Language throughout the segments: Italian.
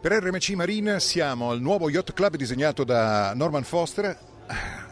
Per RMC Marine siamo al nuovo yacht club disegnato da Norman Foster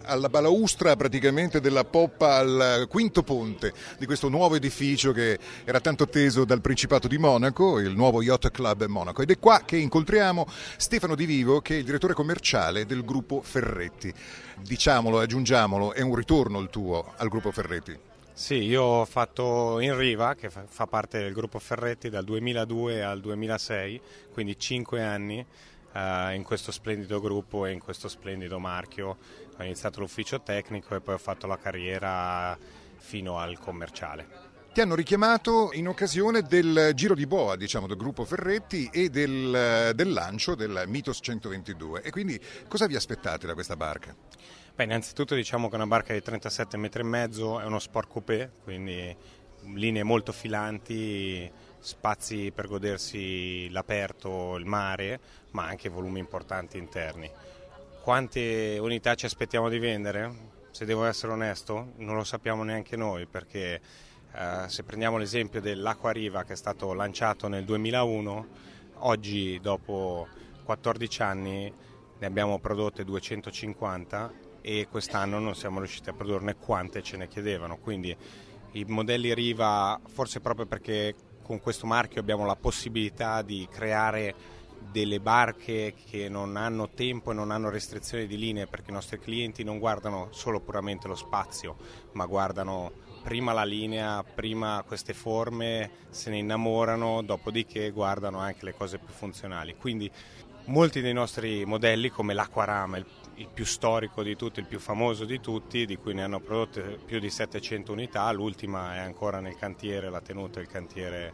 alla balaustra praticamente della poppa al quinto ponte di questo nuovo edificio che era tanto atteso dal Principato di Monaco, il nuovo Yacht Club Monaco. Ed è qua che incontriamo Stefano Di Vivo, che è il direttore commerciale del gruppo Ferretti. Diciamolo, aggiungiamolo, è un ritorno il tuo al gruppo Ferretti. Sì, io ho fatto in Riva, che fa parte del gruppo Ferretti, dal 2002 al 2006, quindi 5 anni eh, in questo splendido gruppo e in questo splendido marchio. Ho iniziato l'ufficio tecnico e poi ho fatto la carriera fino al commerciale. Ti hanno richiamato in occasione del giro di boa, diciamo, del gruppo Ferretti e del, del lancio del Mitos 122. E quindi cosa vi aspettate da questa barca? Beh, innanzitutto diciamo che una barca di 37 metri e mezzo è uno sport coupé, quindi linee molto filanti, spazi per godersi l'aperto, il mare, ma anche volumi importanti interni. Quante unità ci aspettiamo di vendere? Se devo essere onesto, non lo sappiamo neanche noi perché eh, se prendiamo l'esempio dell'Acquariva che è stato lanciato nel 2001, oggi dopo 14 anni ne abbiamo prodotte 250 e quest'anno non siamo riusciti a produrne quante ce ne chiedevano, quindi i modelli Riva forse proprio perché con questo marchio abbiamo la possibilità di creare delle barche che non hanno tempo e non hanno restrizioni di linee perché i nostri clienti non guardano solo puramente lo spazio ma guardano prima la linea, prima queste forme, se ne innamorano, dopodiché guardano anche le cose più funzionali. Quindi Molti dei nostri modelli come l'Aquarama, il, il più storico di tutti, il più famoso di tutti, di cui ne hanno prodotte più di 700 unità, l'ultima è ancora nel cantiere, l'ha tenuta il cantiere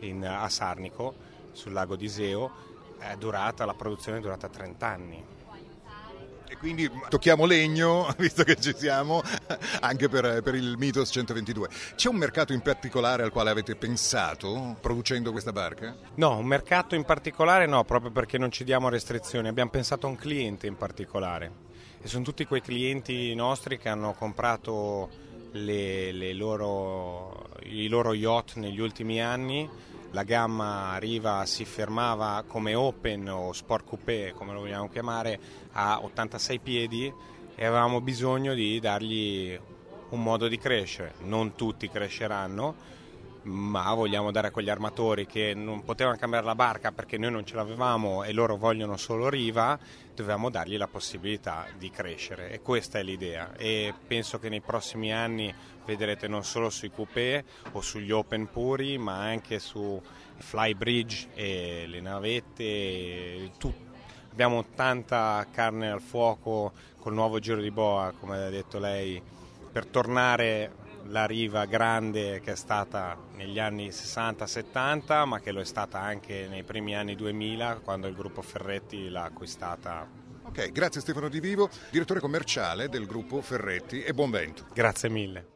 in, a Sarnico, sul lago di Seo, è durata, la produzione è durata 30 anni, e quindi tocchiamo legno, visto che ci siamo, anche per, per il Mitos 122. C'è un mercato in particolare al quale avete pensato producendo questa barca? No, un mercato in particolare no, proprio perché non ci diamo restrizioni. Abbiamo pensato a un cliente in particolare. E sono tutti quei clienti nostri che hanno comprato le, le loro, i loro yacht negli ultimi anni la gamma Riva si fermava come open o sport coupé, come lo vogliamo chiamare, a 86 piedi e avevamo bisogno di dargli un modo di crescere. Non tutti cresceranno, ma vogliamo dare a quegli armatori che non potevano cambiare la barca perché noi non ce l'avevamo e loro vogliono solo riva, dovevamo dargli la possibilità di crescere e questa è l'idea e penso che nei prossimi anni vedrete non solo sui coupé o sugli open puri ma anche su flybridge e le navette e tutto abbiamo tanta carne al fuoco col nuovo giro di boa, come ha detto lei, per tornare la riva grande che è stata negli anni 60-70 ma che lo è stata anche nei primi anni 2000 quando il gruppo Ferretti l'ha acquistata. Ok, grazie Stefano Di Vivo, direttore commerciale del gruppo Ferretti e buon vento. Grazie mille.